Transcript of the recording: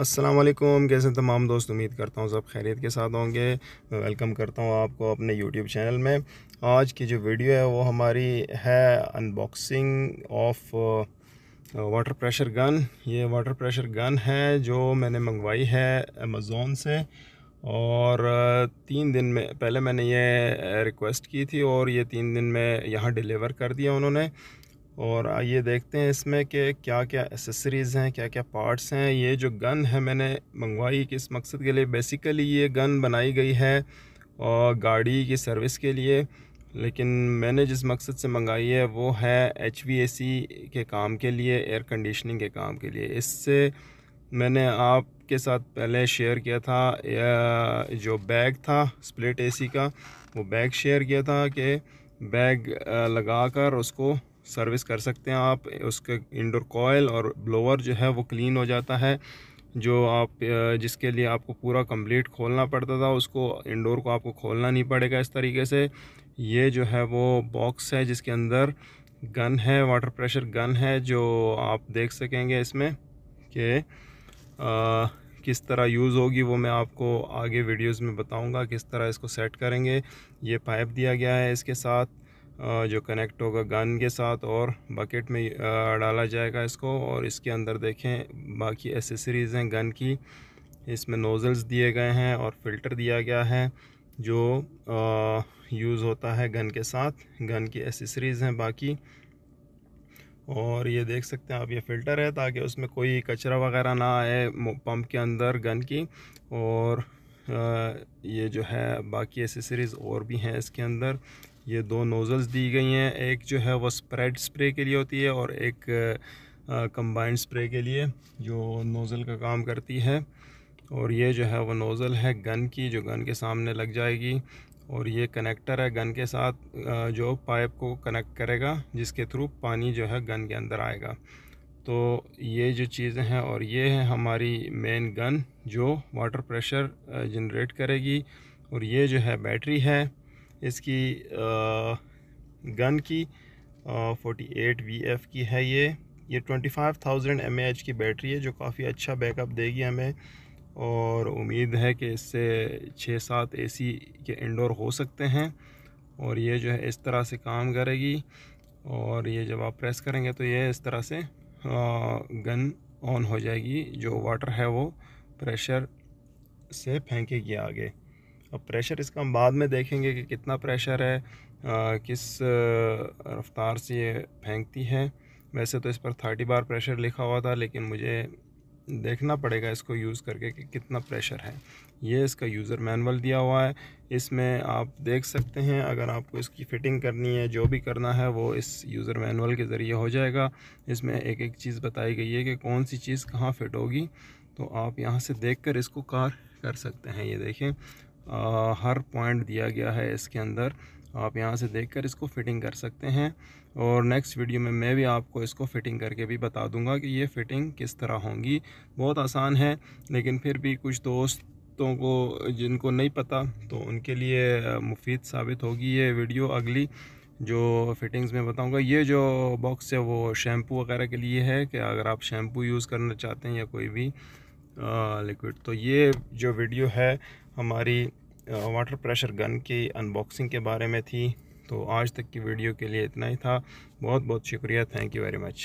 असलम कैसे तमाम दोस्त उम्मीद करता हूँ सब खैरियत के साथ होंगे मैं वेलकम करता हूँ आपको अपने यूट्यूब चैनल में आज की जो वीडियो है वो हमारी है unboxing of water pressure gun ये वाटर प्रेशर गन है जो मैंने मंगवाई है अमेज़ोन से और uh, तीन दिन में पहले मैंने ये रिक्वेस्ट uh, की थी और ये तीन दिन में यहाँ डिलीवर कर दिया उन्होंने और आइए देखते हैं इसमें कि क्या क्या एसेसरीज़ हैं क्या क्या पार्ट्स हैं ये जो गन है मैंने मंगवाई किस मकसद के लिए बेसिकली ये गन बनाई गई है और गाड़ी की सर्विस के लिए लेकिन मैंने जिस मकसद से मंगाई है वो है एच के काम के लिए एयर कंडीशनिंग के काम के लिए इससे मैंने आपके साथ पहले शेयर किया था जो बैग था स्प्लिट एसी का वो बैग शेयर किया था कि बैग लगा कर उसको सर्विस कर सकते हैं आप उसके इंडोर कोयल और ब्लोअर जो है वो क्लीन हो जाता है जो आप जिसके लिए आपको पूरा कंप्लीट खोलना पड़ता था उसको इंडोर को आपको खोलना नहीं पड़ेगा इस तरीके से ये जो है वो बॉक्स है जिसके अंदर गन है वाटर प्रेशर गन है जो आप देख सकेंगे इसमें कि किस तरह यूज़ होगी वो मैं आपको आगे वीडियोस में बताऊंगा किस तरह इसको सेट करेंगे ये पाइप दिया गया है इसके साथ जो कनेक्ट होगा गन के साथ और बकेट में डाला जाएगा इसको और इसके अंदर देखें बाकी एसेसरीज़ हैं गन की इसमें नोज़ल्स दिए गए हैं और फिल्टर दिया गया है जो यूज़ होता है गन के साथ गन की एसेसरीज़ हैं बाकी और ये देख सकते हैं आप ये फ़िल्टर है ताकि उसमें कोई कचरा वगैरह ना आए पंप के अंदर गन की और ये जो है बाकी एसेसरीज़ और भी हैं इसके अंदर ये दो नोज़ल्स दी गई हैं एक जो है वो स्प्रेड स्प्रे के लिए होती है और एक कंबाइंड स्प्रे के लिए जो नोज़ल का काम करती है और ये जो है वो नोज़ल है गन की जो गन के सामने लग जाएगी और ये कनेक्टर है गन के साथ जो पाइप को कनेक्ट करेगा जिसके थ्रू पानी जो है गन के अंदर आएगा तो ये जो चीज़ें हैं और ये है हमारी मेन गन जो वाटर प्रेशर जनरेट करेगी और ये जो है बैटरी है इसकी गन की 48 एट वी एफ़ की है ये ये twenty five thousand M H की बैटरी है जो काफ़ी अच्छा बैकअप देगी हमें और उम्मीद है कि इससे छः सात ए सी के इंडोर हो सकते हैं और ये जो है इस तरह से काम करेगी और ये जब आप प्रेस करेंगे तो ये इस तरह से गन ऑन हो जाएगी जो वाटर है वो प्रेशर से फेंकेगी आगे अब प्रेशर इसका हम बाद में देखेंगे कि कितना प्रेशर है आ, किस रफ्तार से ये फेंकती है वैसे तो इस पर थर्टी बार प्रेशर लिखा हुआ था लेकिन मुझे देखना पड़ेगा इसको यूज़ करके कि कितना प्रेशर है ये इसका यूज़र मैनुअल दिया हुआ है इसमें आप देख सकते हैं अगर आपको इसकी फ़िटिंग करनी है जो भी करना है वो इस यूज़र मैनुअल के ज़रिए हो जाएगा इसमें एक एक चीज़ बताई गई है कि कौन सी चीज़ कहाँ फिट होगी तो आप यहाँ से देख कर इसको कार कर सकते हैं ये देखें आ, हर पॉइंट दिया गया है इसके अंदर आप यहाँ से देखकर इसको फ़िटिंग कर सकते हैं और नेक्स्ट वीडियो में मैं भी आपको इसको फ़िटिंग करके भी बता दूंगा कि ये फ़िटिंग किस तरह होंगी बहुत आसान है लेकिन फिर भी कुछ दोस्त दोस्तों को जिनको नहीं पता तो उनके लिए मुफीद साबित होगी ये वीडियो अगली जो फिटिंग्स में बताऊंगा ये जो बॉक्स है वो शैम्पू वगैरह के लिए है कि अगर आप शैम्पू यूज़ करना चाहते हैं या कोई भी लिक्विड तो ये जो वीडियो है हमारी वाटर प्रेशर गन की अनबॉक्सिंग के बारे में थी तो आज तक की वीडियो के लिए इतना ही था बहुत बहुत शुक्रिया थैंक यू वेरी मच